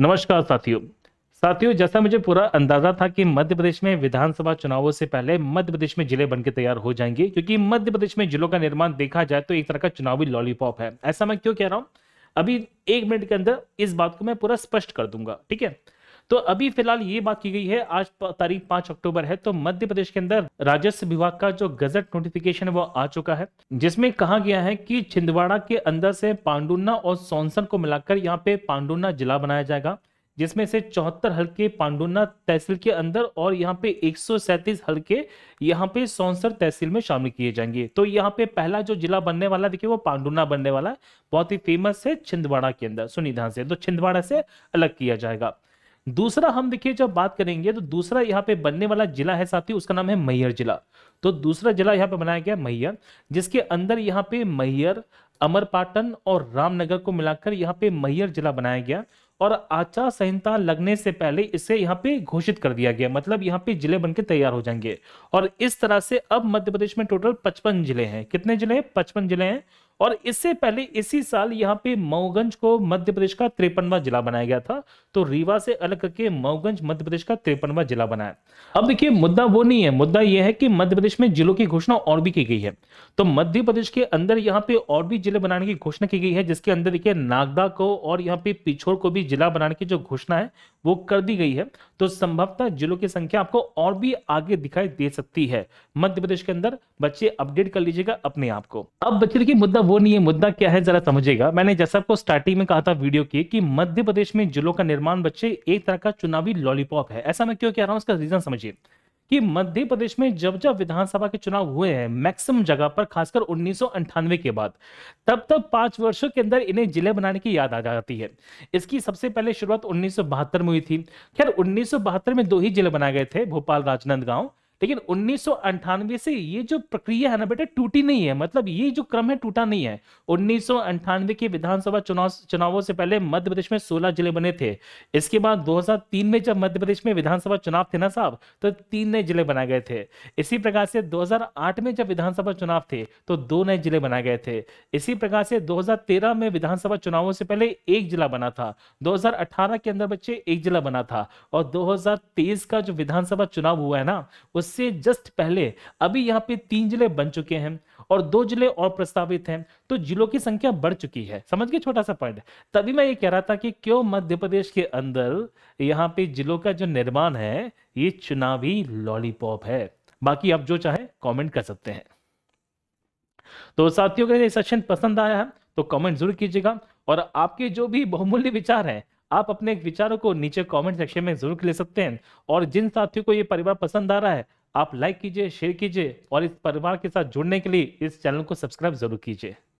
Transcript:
नमस्कार साथियों साथियों जैसा मुझे पूरा अंदाजा था कि मध्य प्रदेश में विधानसभा चुनावों से पहले मध्य प्रदेश में जिले बनकर तैयार हो जाएंगे क्योंकि मध्य प्रदेश में जिलों का निर्माण देखा जाए तो एक तरह का चुनावी लॉलीपॉप है ऐसा मैं क्यों कह रहा हूं अभी एक मिनट के अंदर इस बात को मैं पूरा स्पष्ट कर दूंगा ठीक है तो अभी फिलहाल ये बात की गई है आज तारीख पांच अक्टूबर है तो मध्य प्रदेश के अंदर राजस्व विभाग का जो गजट नोटिफिकेशन है वो आ चुका है जिसमें कहा गया है कि छिंदवाड़ा के अंदर से पांडुना और सोनसन को मिलाकर यहाँ पे पांडुना जिला बनाया जाएगा जिसमें से चौहत्तर हल्के पांडुना तहसील के अंदर और यहाँ पे एक हल्के यहाँ पे सोनसर तहसील में शामिल किए जाएंगे तो यहाँ पे पहला जो जिला बनने वाला देखिए वो पांडुना बनने वाला है बहुत ही फेमस है छिंदवाड़ा के अंदर सुनिधान से तो छिंदवाड़ा से अलग किया जाएगा दूसरा हम देखिए जब बात करेंगे तो दूसरा यहाँ पे बनने वाला जिला है साथी उसका नाम है मैयर जिला तो दूसरा जिला यहाँ पे बनाया गया मैयर जिसके अंदर यहाँ पे मैयर अमरपाटन और रामनगर को मिलाकर यहाँ पे मैयर जिला बनाया गया और आचार संहिता लगने से पहले इसे यहाँ पे घोषित कर दिया गया मतलब यहाँ पे जिले बनके तैयार हो जाएंगे और इस तरह से अब मध्य प्रदेश में टोटल पचपन जिले हैं कितने जिले हैं पचपन जिले हैं और इससे पहले इसी साल यहाँ पे मऊगंज को मध्य प्रदेश का त्रेपनवा जिला बनाया गया था तो रीवा से अलग करके मऊगंज मध्य प्रदेश का त्रेपनवा जिला बनाया अब देखिए मुद्दा वो नहीं है मुद्दा यह है कि मध्य प्रदेश में जिलों की घोषणा और भी की गई है तो मध्य प्रदेश के अंदर यहाँ पे और भी जिले बनाने की घोषणा की गई है जिसके अंदर देखिए नागदा को और यहाँ पे पिछोर को भी जिला बनाने की जो घोषणा है वो कर दी गई है तो संभवतः जिलों की संख्या आपको और भी आगे दिखाई दे सकती है मध्य प्रदेश के अंदर बच्चे अपडेट कर लीजिएगा अपने आप को अब बच्चे देखिए मुद्दा वो नहीं है मुद्दा क्या है जरा समझिएगा मैंने जैसा आपको स्टार्टिंग में कहा था वीडियो की कि मध्य प्रदेश में जिलों का निर्माण बच्चे एक तरह का चुनावी लॉलीपॉप है ऐसा मैं क्यों कह रहा हूँ उसका रीजन समझिए कि मध्य प्रदेश में जब जब विधानसभा के चुनाव हुए हैं मैक्सिमम जगह पर खासकर उन्नीस के बाद तब तब पांच वर्षों के अंदर इन्हें जिले बनाने की याद आ जाती है इसकी सबसे पहले शुरुआत उन्नीस में हुई थी खैर उन्नीस में दो ही जिले बनाए गए थे भोपाल राजनंद लेकिन उन्नीस से ये जो प्रक्रिया है ना बेटा टूटी नहीं है मतलब ये जो क्रम है टूटा नहीं है उन्नीस के विधानसभा चुनाव चुनावों से पहले मध्य प्रदेश में 16 जिले बने थे इसके बाद 2003 में जब मध्य प्रदेश में विधानसभा चुनाव थे ना साहब तो तीन नए जिले बनाए गए थे इसी प्रकार से 2008 में जब विधानसभा चुनाव थे तो दो नए जिले बनाए गए थे इसी प्रकार से दो में विधानसभा चुनावों से पहले एक जिला बना था दो के अंदर बच्चे एक जिला बना था और दो का जो विधानसभा चुनाव हुआ है ना उस उससे जस्ट पहले अभी यहाँ पे तीन जिले बन चुके हैं और दो जिले और प्रस्तावित हैं तो जिलों की संख्या बढ़ चुकी है समझ गए छोटा सा पॉइंट तभी मैं ये कह रहा था कि क्यों मध्य प्रदेश के अंदर यहाँ पे जिलों का जो निर्माण है ये चुनावी लॉलीपॉप है बाकी आप जो चाहे कमेंट कर सकते हैं तो साथियों के सेशन पसंद आया है तो कमेंट जरूर कीजिएगा और आपके जो भी बहुमूल्य विचार हैं आप अपने विचारों को नीचे कमेंट सेक्शन में जरूर ले सकते हैं और जिन साथियों को ये परिवार पसंद आ रहा है आप लाइक कीजिए शेयर कीजिए और इस परिवार के साथ जुड़ने के लिए इस चैनल को सब्सक्राइब जरूर कीजिए